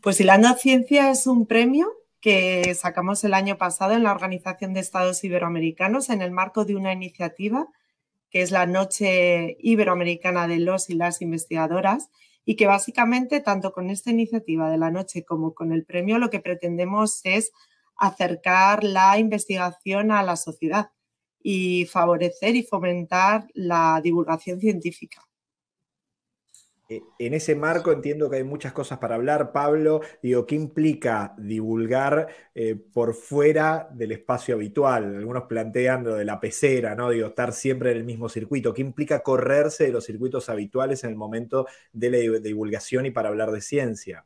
Pues Hilando Ciencia es un premio que sacamos el año pasado en la Organización de Estados Iberoamericanos en el marco de una iniciativa que es la Noche Iberoamericana de los y las investigadoras y que básicamente tanto con esta iniciativa de la noche como con el premio lo que pretendemos es acercar la investigación a la sociedad y favorecer y fomentar la divulgación científica. Eh, en ese marco entiendo que hay muchas cosas para hablar, Pablo. Digo, ¿qué implica divulgar eh, por fuera del espacio habitual? Algunos plantean lo de la pecera, ¿no? Digo, estar siempre en el mismo circuito. ¿Qué implica correrse de los circuitos habituales en el momento de la divulgación y para hablar de ciencia?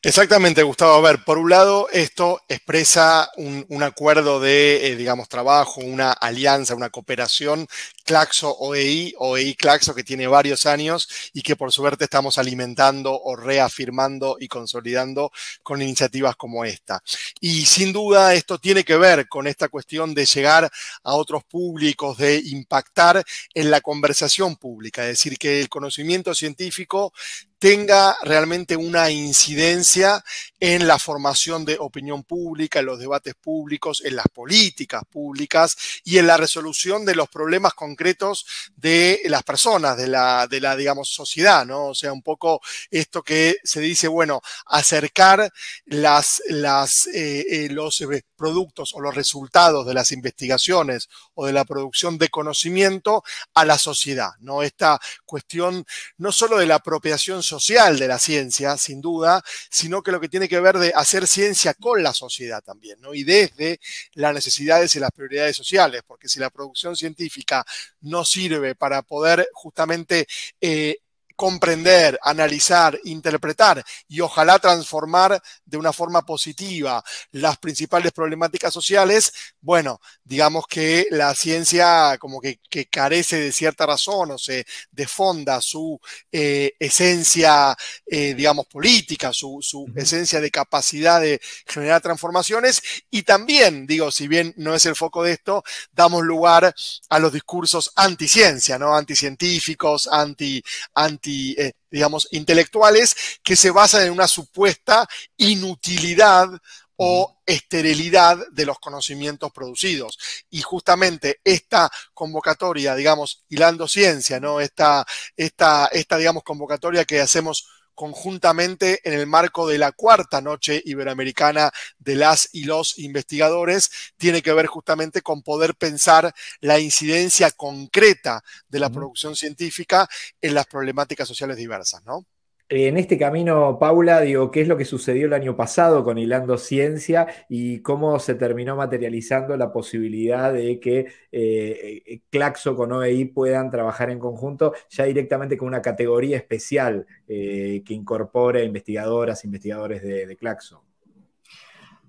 Exactamente, Gustavo. A ver, por un lado, esto expresa un, acuerdo de, eh, digamos, trabajo, una alianza, una cooperación Claxo-OEI, OEI-Claxo, e e que tiene varios años y que por suerte estamos alimentando o reafirmando y consolidando con iniciativas como esta. Y sin duda, esto tiene que ver con esta cuestión de llegar a otros públicos, de impactar en la conversación pública, es decir, que el conocimiento científico tenga realmente una incidencia en la formación de opinión pública, en los debates públicos, en las políticas públicas y en la resolución de los problemas concretos de las personas, de la, de la digamos, sociedad, ¿no? O sea, un poco esto que se dice, bueno, acercar las, las, eh, eh, los eh, productos o los resultados de las investigaciones o de la producción de conocimiento a la sociedad, ¿no? Esta cuestión no solo de la apropiación social de la ciencia, sin duda, sino que lo que tiene que ver de hacer ciencia con la sociedad también, ¿no? Y desde las necesidades y las prioridades sociales, porque si la producción científica no sirve para poder justamente eh, comprender, analizar, interpretar y ojalá transformar de una forma positiva las principales problemáticas sociales, bueno, digamos que la ciencia como que, carece de cierta razón o se defonda su eh, esencia, eh, digamos, política, su, esencia de capacidad de generar transformaciones y también, digo, si bien no es el foco de esto, damos lugar a los discursos anticiencia, ¿no? Anticientíficos, anti, anti eh, digamos, intelectuales que se basan en una supuesta inutilidad o esterilidad de los conocimientos producidos. Y justamente esta convocatoria, digamos, hilando ciencia, ¿no? Esta, esta, esta digamos, convocatoria que hacemos conjuntamente en el marco de la cuarta noche iberoamericana de las y los investigadores, tiene que ver justamente con poder pensar la incidencia concreta de la producción científica en las problemáticas sociales diversas, ¿no? En este camino, Paula, digo, ¿qué es lo que sucedió el año pasado con Hilando Ciencia y cómo se terminó materializando la posibilidad de que eh, eh, Claxo con OEI puedan trabajar en conjunto ya directamente con una categoría especial eh, que incorpore investigadoras, investigadores de, Claxo?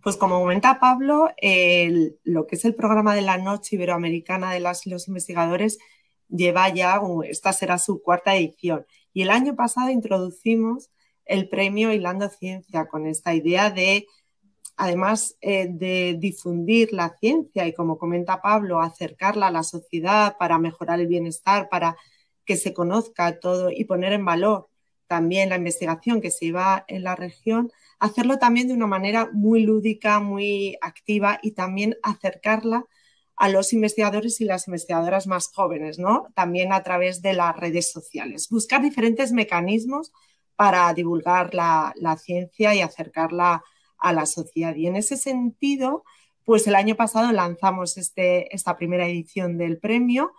Pues como comenta Pablo, lo que es el programa de la Noche Iberoamericana de los Investigadores lleva ya, esta será su cuarta edición. Y el año pasado introducimos el premio Hilando Ciencia con esta idea de, además eh, de difundir la ciencia y, como comenta Pablo, acercarla a la sociedad para mejorar el bienestar, para que se conozca todo y poner en valor también la investigación que se lleva en la región, hacerlo también de una manera muy lúdica, muy activa y también acercarla a los investigadores y las investigadoras más jóvenes, También a través de las redes sociales. Buscar diferentes mecanismos para divulgar la, ciencia y acercarla a la sociedad. Y en ese sentido, pues el año pasado lanzamos este, esta primera edición del premio.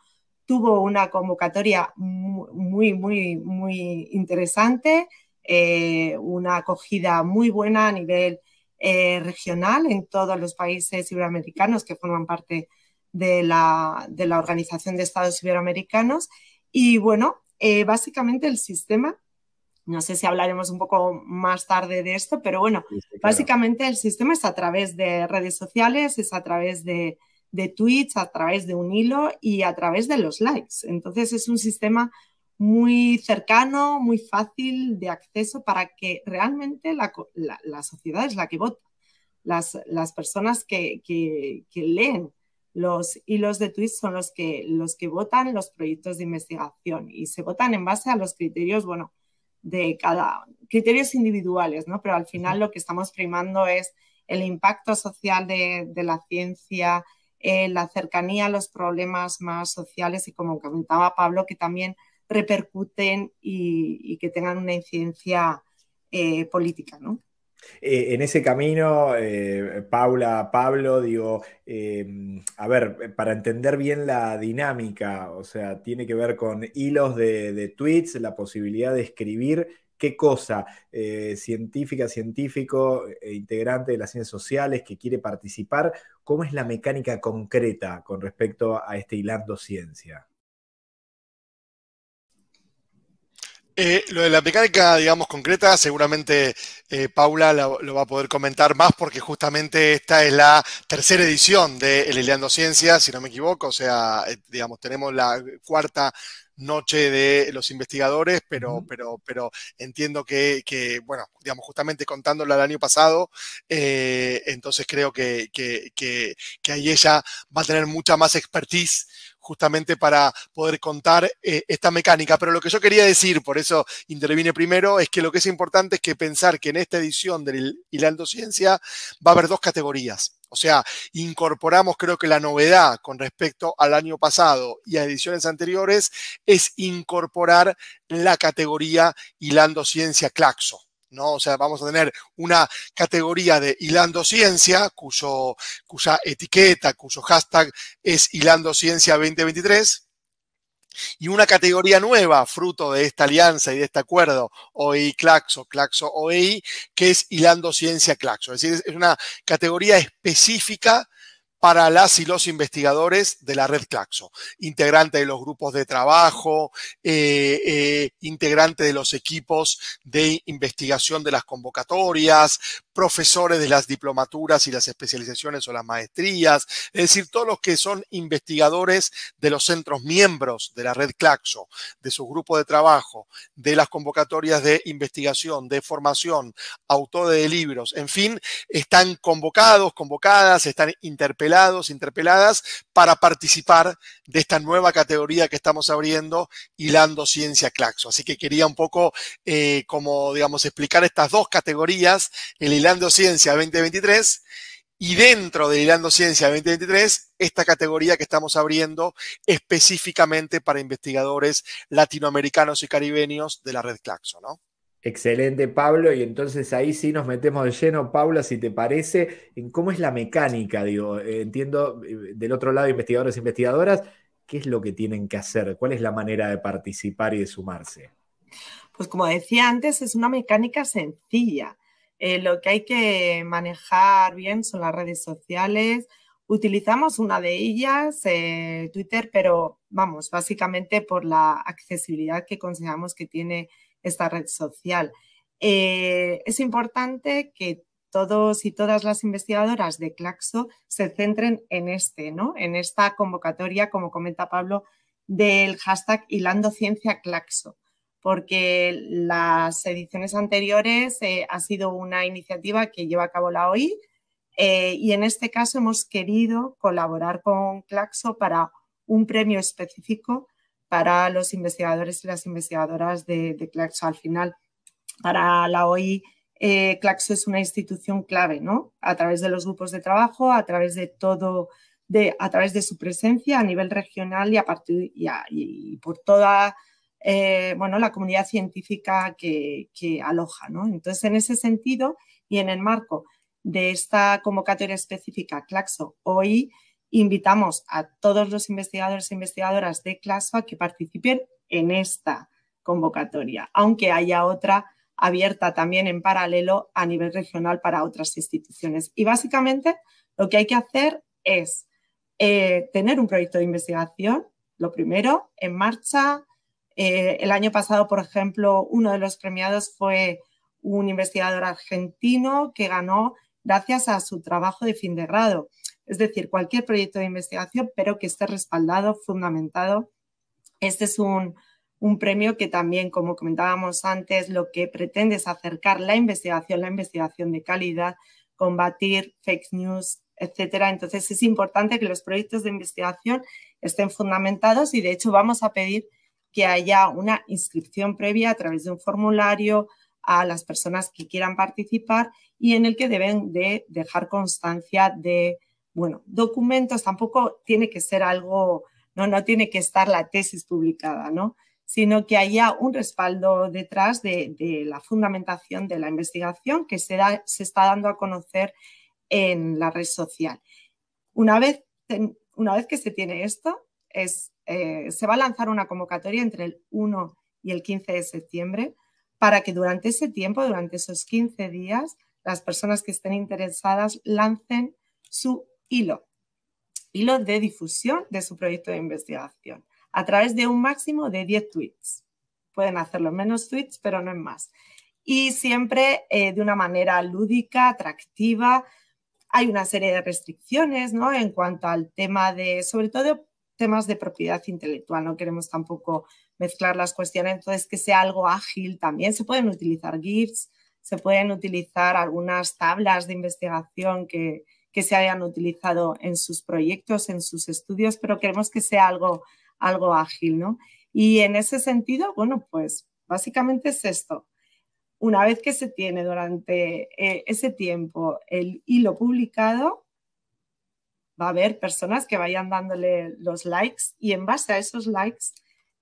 Tuvo una convocatoria muy, muy, muy interesante, eh, una acogida muy buena a nivel eh, regional en todos los países iberoamericanos que forman parte de la, Organización de Estados Iberoamericanos. Y bueno, eh, básicamente el sistema, no sé si hablaremos un poco más tarde de esto, pero bueno, básicamente el sistema es a través de redes sociales, es a través de, tweets, a través de un hilo y a través de los likes. Entonces es un sistema muy cercano, muy fácil de acceso para que realmente la, sociedad es la que vota, las, las personas que, que, que leen los hilos de Twist son los que, los que votan los proyectos de investigación y se votan en base a los criterios, bueno, de cada, criterios individuales, ¿no? Pero al final lo que estamos primando es el impacto social de, la ciencia, eh, la cercanía a los problemas más sociales y como comentaba Pablo, que también repercuten y, que tengan una incidencia eh, política, ¿no? Eh, en ese camino, eh, Paula, Pablo, digo, em, a ver, eh, para entender bien la dinámica, o sea, tiene que ver con hilos de, de tweets, la posibilidad de escribir qué cosa, científica, científico, e integrante de las ciencias sociales que quiere participar, ¿cómo es la mecánica concreta con respecto a este hilando ciencia? Eh, lo de la mecánica, digamos, concreta, seguramente eh, Paula lo, va a poder comentar más porque justamente esta es la tercera edición de El Eliando Ciencias, si no me equivoco, o sea, eh, digamos, tenemos la cuarta noche de los investigadores, pero, pero, pero entiendo que, bueno, digamos, justamente contándola el año pasado, entonces creo que ahí ella va a tener mucha más expertise justamente para poder contar eh, esta mecánica. Pero lo que yo quería decir, por eso intervine primero, es que lo que es importante es que pensar que en esta edición del Hilando Ciencia va a haber dos categorías. O sea, incorporamos creo que la novedad con respecto al año pasado y a ediciones anteriores es incorporar la categoría Hilando Ciencia Claxo. ¿no? O sea, vamos a tener una categoría de hilando ciencia, cuyo, cuya etiqueta, cuyo hashtag es hilando ciencia 2023. Y una categoría nueva, fruto de esta alianza y de este acuerdo, OEI Claxo, Claxo OEI, que es Hilando Ciencia Claxo. Es decir, es una categoría específica para las y los investigadores de la red Claxo, integrante de los grupos de trabajo, eh, eh, integrante de los equipos de investigación de las convocatorias, profesores de las diplomaturas y las especializaciones o las maestrías, es decir, todos los que son investigadores de los centros miembros de la red Claxo, de su grupo de trabajo, de las convocatorias de investigación, de formación, autores de libros, en fin, están convocados, convocadas, están interpelados, interpeladas para participar de esta nueva categoría que estamos abriendo, hilando ciencia Claxo. Así que quería un poco, eh, como digamos, explicar estas dos categorías, el Hilando Ciencia 2023. Y dentro de Hilando Ciencia 2023, esta categoría que estamos abriendo específicamente para investigadores latinoamericanos y caribeños de la red Claxo, ¿no? Excelente, Pablo. Y entonces ahí sí nos metemos de lleno, Paula, si te parece, en cómo es la mecánica, digo, eh, entiendo eh, del otro lado, investigadores e investigadoras, qué es lo que tienen que hacer, cuál es la manera de participar y de sumarse. Pues como decía antes, es una mecánica sencilla. Eh, lo que hay que manejar bien son las redes sociales. Utilizamos una de ellas, eh, Twitter, pero vamos, básicamente por la accesibilidad que consideramos que tiene esta red social. Eh, es importante que todos y todas las investigadoras de Claxo se centren en este, En esta convocatoria, como comenta Pablo, del hashtag Hilando porque las ediciones anteriores eh, ha sido una iniciativa que lleva a cabo la OI eh, y en este caso hemos querido colaborar con Claxo para un premio específico para los investigadores y las investigadoras de, Claxo. Al final, para la OI, eh, Claxo es una institución clave, ¿no? A través de los grupos de trabajo, a través de todo, a través de su presencia a nivel regional y, a partir, y por toda eh, bueno, la comunidad científica que, aloja. ¿no? Entonces, en ese sentido y en el marco de esta convocatoria específica Claxo hoy invitamos a todos los investigadores e investigadoras de Claxo a que participen en esta convocatoria, aunque haya otra abierta también en paralelo a nivel regional para otras instituciones. Y básicamente lo que hay que hacer es eh, tener un proyecto de investigación, lo primero, en marcha, eh, el año pasado, por ejemplo, uno de los premiados fue un investigador argentino que ganó gracias a su trabajo de fin de grado. Es decir, cualquier proyecto de investigación, pero que esté respaldado, fundamentado. Este es un, premio que también, como comentábamos antes, lo que pretende es acercar la investigación, la investigación de calidad, combatir fake news, etc. Entonces es importante que los proyectos de investigación estén fundamentados y de hecho vamos a pedir que haya una inscripción previa a través de un formulario a las personas que quieran participar y en el que deben de dejar constancia de, bueno, documentos, tampoco tiene que ser algo, no, no tiene que estar la tesis publicada, ¿no? sino que haya un respaldo detrás de, la fundamentación de la investigación que se, se está dando a conocer en la red social. Una vez, una vez que se tiene esto, es eh, se va a lanzar una convocatoria entre el 1 y el 15 de septiembre para que durante ese tiempo, durante esos 15 días, las personas que estén interesadas lancen su hilo, hilo de difusión de su proyecto de investigación a través de un máximo de 10 tweets. Pueden hacerlo menos tweets, pero no en más. Y siempre eh, de una manera lúdica, atractiva. Hay una serie de restricciones ¿no? en cuanto al tema de, sobre todo temas de propiedad intelectual, no queremos tampoco mezclar las cuestiones, entonces que sea algo ágil también. Se pueden utilizar GIFs, se pueden utilizar algunas tablas de investigación que, que se hayan utilizado en sus proyectos, en sus estudios, pero queremos que sea algo, algo ágil, ¿no? Y en ese sentido, bueno, pues básicamente es esto. Una vez que se tiene durante eh, ese tiempo el hilo publicado, va a haber personas que vayan dándole los likes y en base a esos likes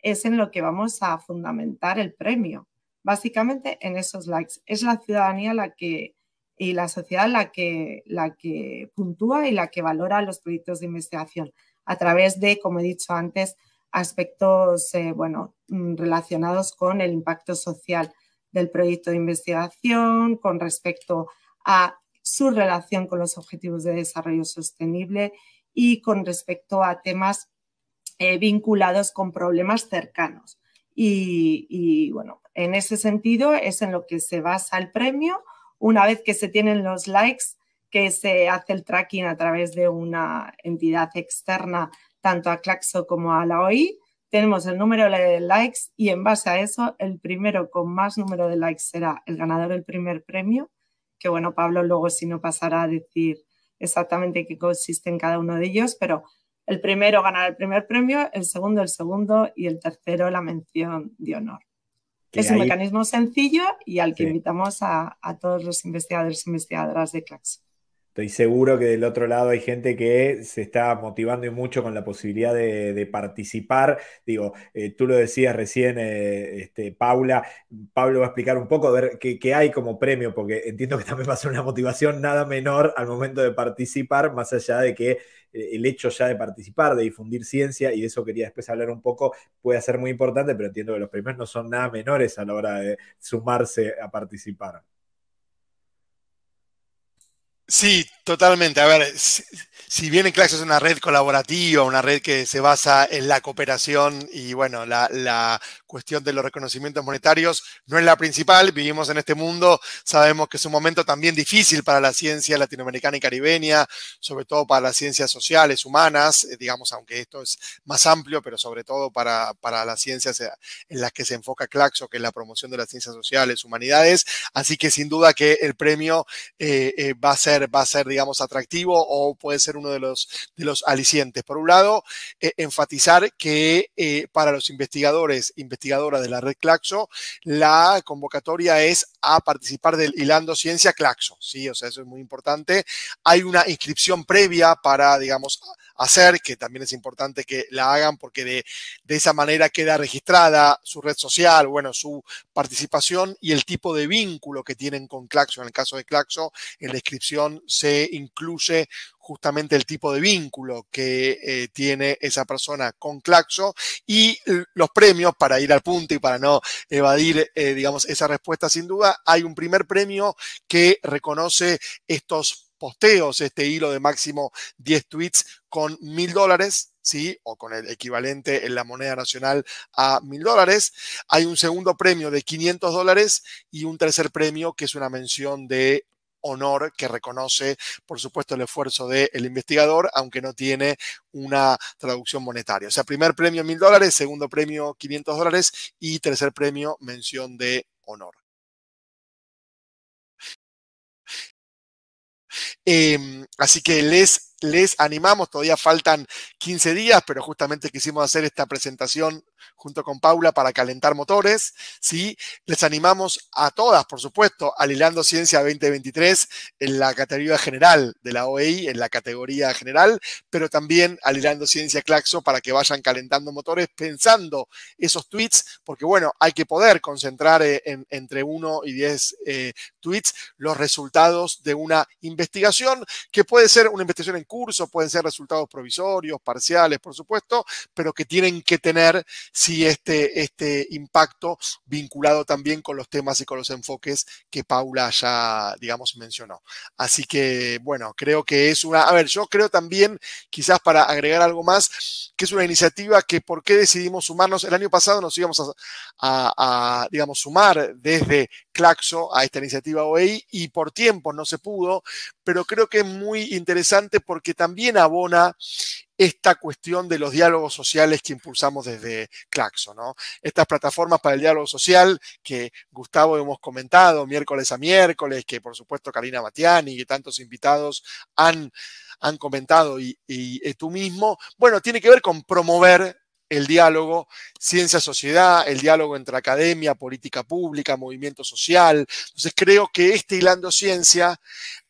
es en lo que vamos a fundamentar el premio. Básicamente en esos likes. Es la ciudadanía la que y la sociedad la que, la que puntúa y la que valora los proyectos de investigación a través de, como he dicho antes, aspectos eh, bueno, mm, relacionados con el impacto social del proyecto de investigación, con respecto a su relación con los Objetivos de Desarrollo Sostenible y con respecto a temas eh, vinculados con problemas cercanos. y bueno, en ese sentido es en lo que se basa el premio. Una vez que se tienen los likes, que se hace el tracking a través de una entidad externa, tanto a Claxo como a la OI, tenemos el número de likes y en base a eso, el primero con más número de likes será el ganador del primer premio que bueno, Pablo luego si no pasará a decir exactamente qué consiste en cada uno de ellos, pero el primero ganará el primer premio, el segundo el segundo y el tercero la mención de honor. es un mecanismo sencillo y al que invitamos a, todos los investigadores e investigadoras de Claxon. Estoy seguro que del otro lado hay gente que se está motivando y mucho con la posibilidad de, participar. Digo, eh, tú lo decías recién, eh, este, Paula. Pablo va a explicar un poco, a ver qué, hay como premio, porque entiendo que también va a ser una motivación nada menor al momento de participar, más allá de que eh, el hecho ya de participar, de difundir ciencia, y de eso quería después hablar un poco, puede ser muy importante, pero entiendo que los premios no son nada menores a la hora de sumarse a participar. Sí, totalmente. A ver, si, bien en Claxo es una red colaborativa, una red que se basa en la cooperación y bueno, la, cuestión de los reconocimientos monetarios no es la principal. Vivimos en este mundo, sabemos que es un momento también difícil para la ciencia latinoamericana y caribeña, sobre todo para las ciencias sociales, humanas, eh, digamos, aunque esto es más amplio, pero sobre todo para, para las ciencias eh, en las que se enfoca Claxo, que es la promoción de las ciencias sociales, humanidades. Así que sin duda que el premio eh, va a ser va a ser, digamos, atractivo o puede ser uno de los, de los alicientes. Por un lado, eh, enfatizar que eh, para los investigadores, investigadoras de la red Claxo, la convocatoria es a participar del Hilando Ciencia Claxo, ¿sí? O sea, eso es muy importante. Hay una inscripción previa para, digamos, hacer, que también es importante que la hagan porque de, de, esa manera queda registrada su red social, bueno, su participación y el tipo de vínculo que tienen con Claxo. En el caso de Claxo, en la inscripción se incluye justamente el tipo de vínculo que eh, tiene esa persona con Claxo y los premios para ir al punto y para no evadir, eh, digamos, esa respuesta sin duda. Hay un primer premio que reconoce estos posteos, este hilo de máximo 10 tweets con mil dólares, ¿sí? O con el equivalente en la moneda nacional a mil dólares. Hay un segundo premio de 500 dólares y un tercer premio que es una mención de honor que reconoce, por supuesto, el esfuerzo del investigador, aunque no tiene una traducción monetaria. O sea, primer premio mil dólares, segundo premio 500 dólares y tercer premio mención de honor. Em, así que les, les animamos, todavía faltan 15 días, pero justamente quisimos hacer esta presentación junto con Paula para calentar motores. ¿sí? Les animamos a todas, por supuesto, al Hilando Ciencia 2023 en la categoría general de la OEI, en la categoría general, pero también al Hilando Ciencia Claxo para que vayan calentando motores pensando esos tweets, porque bueno, hay que poder concentrar eh, entre 1 y 10 eh, tweets los resultados de una investigación que puede ser una investigación en curso, pueden ser resultados provisorios, parciales, por supuesto, pero que tienen que tener este, este impacto vinculado también con los temas y con los enfoques que Paula ya, digamos, mencionó. Así que, bueno, creo que es una, a ver, yo creo también, quizás para agregar algo más, que es una iniciativa que por qué decidimos sumarnos, el año pasado nos íbamos a, a digamos, sumar desde Claxo a esta iniciativa OEI y por tiempo no se pudo, pero creo que es muy interesante porque también abona esta cuestión de los diálogos sociales que impulsamos desde Claxo, ¿no? Estas plataformas para el diálogo social que Gustavo hemos comentado miércoles a miércoles, que por supuesto Karina Matiani y tantos invitados han, han comentado y eh, tú mismo, bueno, tiene que ver con promover el diálogo ciencia-sociedad, el diálogo entre academia, política pública, movimiento social. Entonces creo que este hilando ciencia,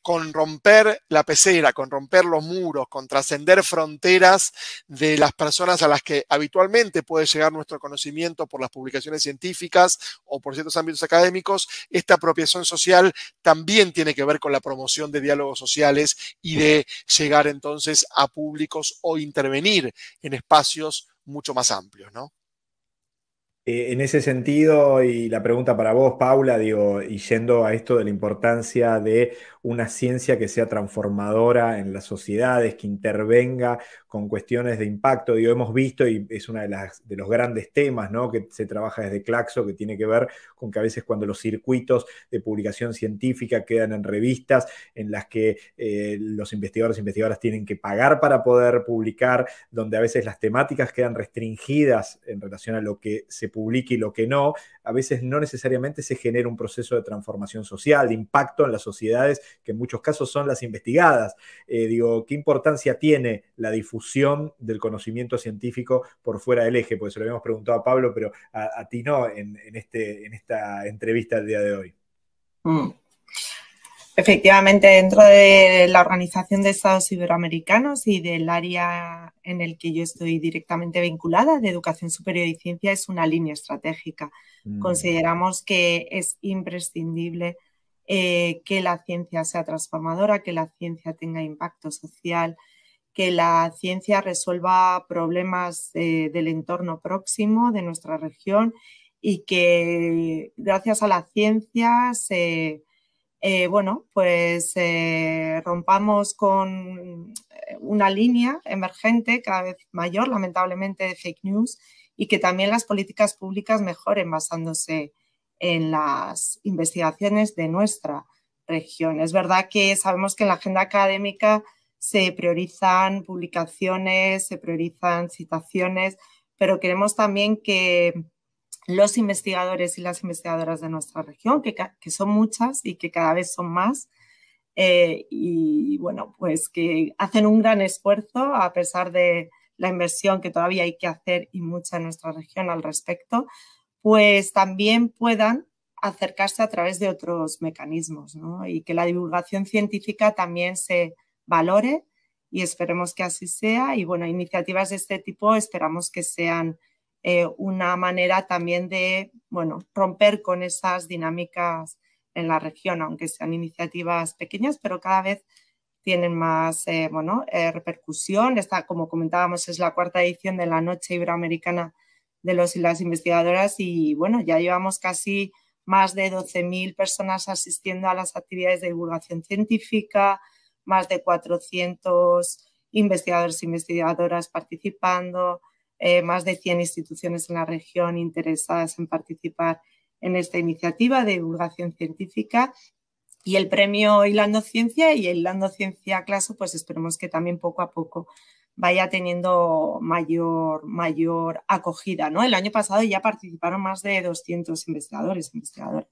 con romper la pecera, con romper los muros, con trascender fronteras de las personas a las que habitualmente puede llegar nuestro conocimiento por las publicaciones científicas o por ciertos ámbitos académicos, esta apropiación social también tiene que ver con la promoción de diálogos sociales y de llegar entonces a públicos o intervenir en espacios mucho más amplios, ¿no? Eh, en ese sentido, y la pregunta para vos, Paula, digo, y yendo a esto de la importancia de una ciencia que sea transformadora en las sociedades, que intervenga con cuestiones de impacto. Digo, hemos visto, y es uno de, de los grandes temas que se trabaja desde Claxo, que tiene que ver con que a veces cuando los circuitos de publicación científica quedan en revistas en las que eh, los investigadores e investigadoras tienen que pagar para poder publicar, donde a veces las temáticas quedan restringidas en relación a lo que se publica y lo que no, a veces no necesariamente se genera un proceso de transformación social, de impacto en las sociedades, que en muchos casos son las investigadas. Eh, digo, ¿qué importancia tiene la difusión? del conocimiento científico por fuera del eje, pues se lo habíamos preguntado a Pablo, pero a, ti no este, en, esta entrevista del día de hoy. Mm. Efectivamente, dentro de la Organización de Estados Iberoamericanos y del área en el que yo estoy directamente vinculada, de educación superior y ciencia, es una línea estratégica. Mm. Consideramos que es imprescindible eh, que la ciencia sea transformadora, que la ciencia tenga impacto social, que la ciencia resuelva problemas eh, del entorno próximo de nuestra región y que gracias a la ciencia se, eh, bueno, pues eh, rompamos con una línea emergente cada vez mayor, lamentablemente, de fake news y que también las políticas públicas mejoren basándose en las investigaciones de nuestra región. Es verdad que sabemos que en la agenda académica se priorizan publicaciones, se priorizan citaciones, pero queremos también que los investigadores y las investigadoras de nuestra región, que, son muchas y que cada vez son más, eh, y bueno, pues que hacen un gran esfuerzo a pesar de la inversión que todavía hay que hacer y mucha en nuestra región al respecto, pues también puedan acercarse a través de otros mecanismos ¿no? y que la divulgación científica también se, valore y esperemos que así sea. Y bueno, iniciativas de este tipo esperamos que sean eh, una manera también de, bueno, romper con esas dinámicas en la región, aunque sean iniciativas pequeñas, pero cada vez tienen más eh, bueno, eh, repercusión. Esta, como comentábamos, es la cuarta edición de la Noche Iberoamericana de los y las investigadoras y bueno, ya llevamos casi más de 12.000 personas asistiendo a las actividades de divulgación científica, más de 400 investigadores e investigadoras participando, eh, más de 100 instituciones en la región interesadas en participar en esta iniciativa de divulgación científica. Y el premio Ilando Ciencia y el Ciencia Claso, pues esperemos que también poco a poco vaya teniendo mayor, mayor acogida. ¿no? El año pasado ya participaron más de 200 investigadores investigadoras.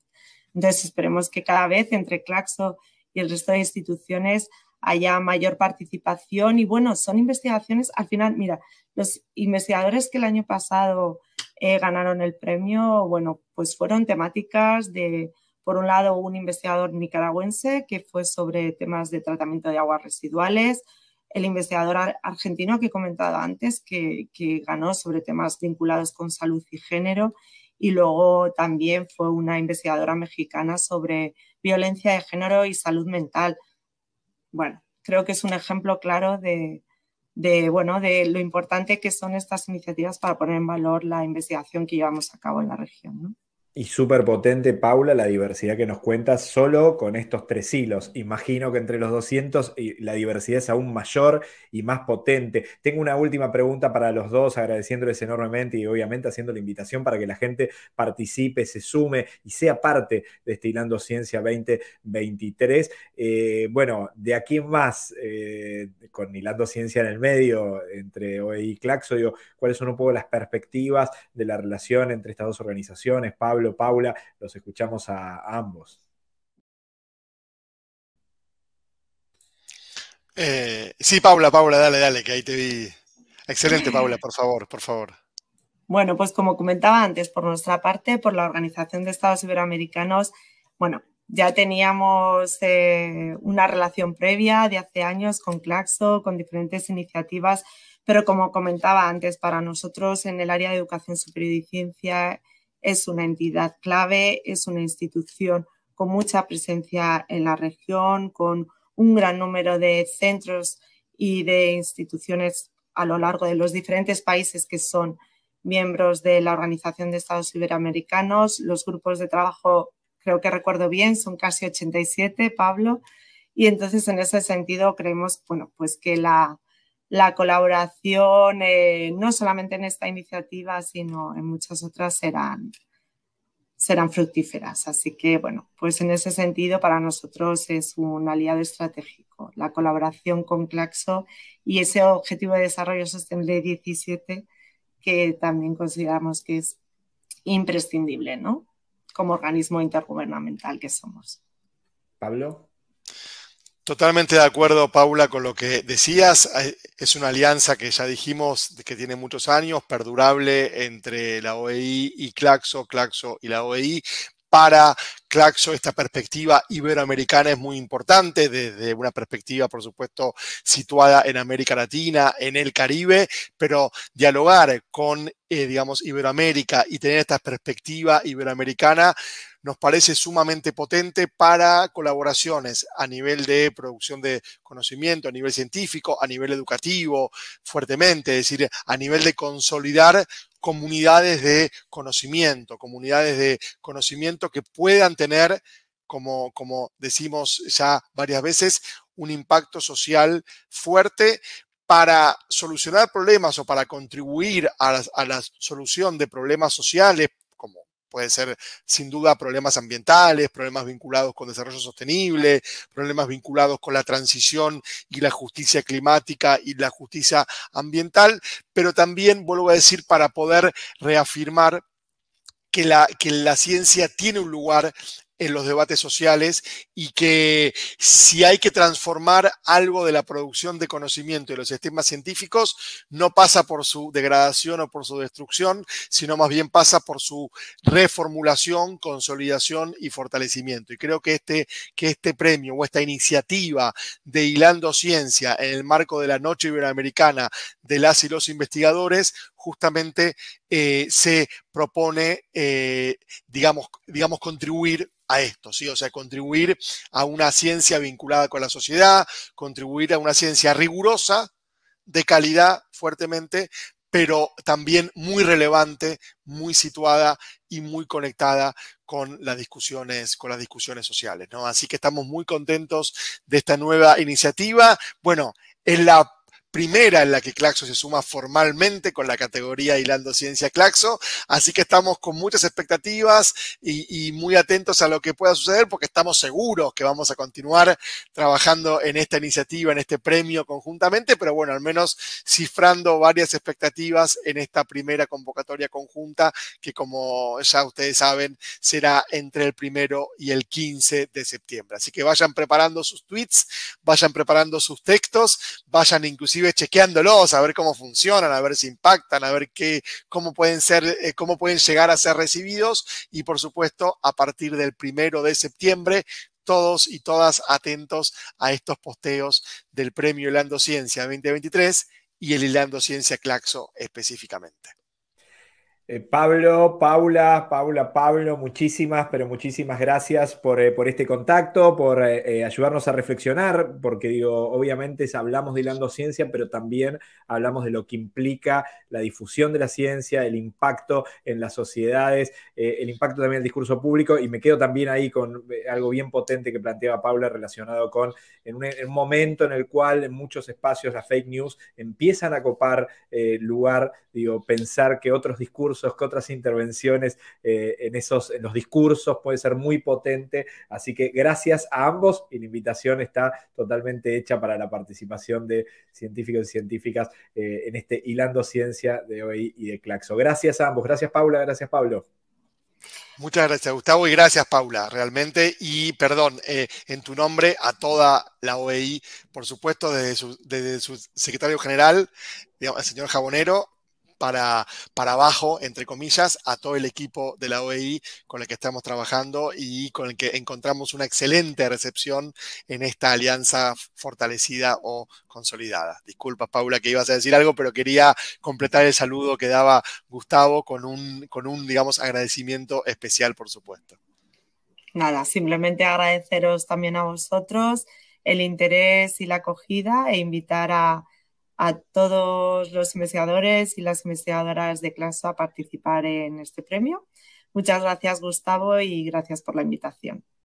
Entonces esperemos que cada vez entre Claxo y el resto de instituciones haya mayor participación. Y bueno, son investigaciones, al final, mira, los investigadores que el año pasado eh, ganaron el premio, bueno, pues fueron temáticas de, por un lado, un investigador nicaragüense que fue sobre temas de tratamiento de aguas residuales, el investigador argentino que he comentado antes, que ganó sobre temas vinculados con salud y género, y luego también fue una investigadora mexicana sobre violencia de género y salud mental bueno, creo que es un ejemplo claro de, bueno, de lo importante que son estas iniciativas para poner en valor la investigación que llevamos a cabo en la región. ¿no? Y súper potente, Paula, la diversidad que nos cuenta solo con estos tres hilos. Imagino que entre los 200 la diversidad es aún mayor y más potente. Tengo una última pregunta para los dos, agradeciéndoles enormemente y obviamente haciendo la invitación para que la gente participe, se sume y sea parte de Hilando Ciencia 2023. Eh, bueno, de aquí en más, eh, con Hilando Ciencia en el medio, entre OEI y Claxo, digo, ¿cuáles son un poco las perspectivas de la relación entre estas dos organizaciones, Pablo? Paula, los escuchamos a, ambos. Eh, sí, Paula, Paula, dale, dale, que ahí te vi. Excelente, Paula, por favor, por favor. Bueno, pues como comentaba antes, por nuestra parte, por la Organización de Estados Iberoamericanos, bueno, ya teníamos eh, una relación previa de hace años con Claxo, con diferentes iniciativas, pero como comentaba antes, para nosotros en el área de educación superior y ciencia es una entidad clave, es una institución con mucha presencia en la región, con un gran número de centros y de instituciones a lo largo de los diferentes países que son miembros de la Organización de Estados Iberoamericanos. Los grupos de trabajo, creo que recuerdo bien, son casi 87, Pablo. Y entonces, en ese sentido, creemos bueno, pues que la, la colaboración, eh, no solamente en esta iniciativa, sino en muchas otras, serán, serán fructíferas. Así que, bueno, pues en ese sentido para nosotros es un aliado estratégico, la colaboración con Claxo y ese objetivo de desarrollo sostenible 17 que también consideramos que es imprescindible, ¿no? Como organismo intergubernamental que somos. Pablo. Totalmente de acuerdo, Paula, con lo que decías. Es una alianza que ya dijimos que tiene muchos años, perdurable entre la OEI y Claxo, Claxo y la OEI para Claxo esta perspectiva iberoamericana es muy importante, desde una perspectiva, por supuesto, situada en América Latina, en el Caribe, pero dialogar con, eh, digamos, Iberoamérica y tener esta perspectiva iberoamericana nos parece sumamente potente para colaboraciones a nivel de producción de conocimiento, a nivel científico, a nivel educativo, fuertemente, es decir, a nivel de consolidar comunidades de conocimiento, comunidades de conocimiento que puedan tener, como, como decimos ya varias veces, un impacto social fuerte para solucionar problemas o para contribuir a a la solución de problemas sociales, Puede ser sin duda problemas ambientales, problemas vinculados con desarrollo sostenible, problemas vinculados con la transición y la justicia climática y la justicia ambiental, pero también, vuelvo a decir, para poder reafirmar que la, que la, ciencia tiene un lugar en los debates sociales y que si hay que transformar algo de la producción de conocimiento y los sistemas científicos, no pasa por su degradación o por su destrucción, sino más bien pasa por su reformulación, consolidación y fortalecimiento. Y creo que este, que este premio o esta iniciativa de Hilando Ciencia en el marco de la Noche Iberoamericana de las y los investigadores justamente eh, se propone, eh, digamos, digamos, contribuir a esto, ¿sí? O sea, contribuir a una ciencia vinculada con la sociedad, contribuir a una ciencia rigurosa, de calidad fuertemente, pero también muy relevante, muy situada y muy conectada con las discusiones, con las discusiones sociales, ¿no? Así que estamos muy contentos de esta nueva iniciativa. Bueno, en la primera en la que Claxo se suma formalmente con la categoría Hilando Ciencia Claxo. Así que estamos con muchas expectativas y, y, muy atentos a lo que pueda suceder porque estamos seguros que vamos a continuar trabajando en esta iniciativa, en este premio conjuntamente, pero bueno, al menos cifrando varias expectativas en esta primera convocatoria conjunta que como ya ustedes saben será entre el primero y el 15 de septiembre. Así que vayan preparando sus tweets, vayan preparando sus textos, vayan inclusive chequeándolos, a ver cómo funcionan, a ver si impactan, a ver qué, cómo pueden ser, eh, cómo pueden llegar a ser recibidos. Y por supuesto, a partir del primero de septiembre, todos y todas atentos a estos posteos del premio Hilando Ciencia 2023 y el Hilando Ciencia Claxo específicamente. Eh, Pablo, Paula, Paula, Pablo, muchísimas, pero muchísimas gracias por, eh, este contacto, por eh, ayudarnos a reflexionar, porque digo, obviamente hablamos de hilando ciencia, pero también hablamos de lo que implica la difusión de la ciencia, el impacto en las sociedades, el impacto también del el discurso público, y me quedo también ahí con algo bien potente que planteaba Paula relacionado con en un, momento en el cual en muchos espacios las fake news empiezan a copar lugar, digo, pensar que otros discursos que otras intervenciones eh, en, esos, en los discursos puede ser muy potente. Así que gracias a ambos y la invitación está totalmente hecha para la participación de científicos y científicas eh, en este Hilando Ciencia de OEI y de Claxo. Gracias a ambos, gracias Paula, gracias Pablo. Muchas gracias, Gustavo, y gracias, Paula, realmente. Y perdón, eh, en tu nombre a toda la OEI, por supuesto, desde su, desde su secretario general, digamos, el señor Jabonero, para, para abajo, entre comillas, a todo el equipo de la OEI con el que estamos trabajando y con el que encontramos una excelente recepción en esta alianza fortalecida o consolidada. disculpas Paula, que ibas a decir algo, pero quería completar el saludo que daba Gustavo con un, con un digamos, agradecimiento especial, por supuesto. Nada, simplemente agradeceros también a vosotros el interés y la acogida e invitar a a todos los investigadores y las investigadoras de clase a participar en este premio. Muchas gracias, Gustavo, y gracias por la invitación.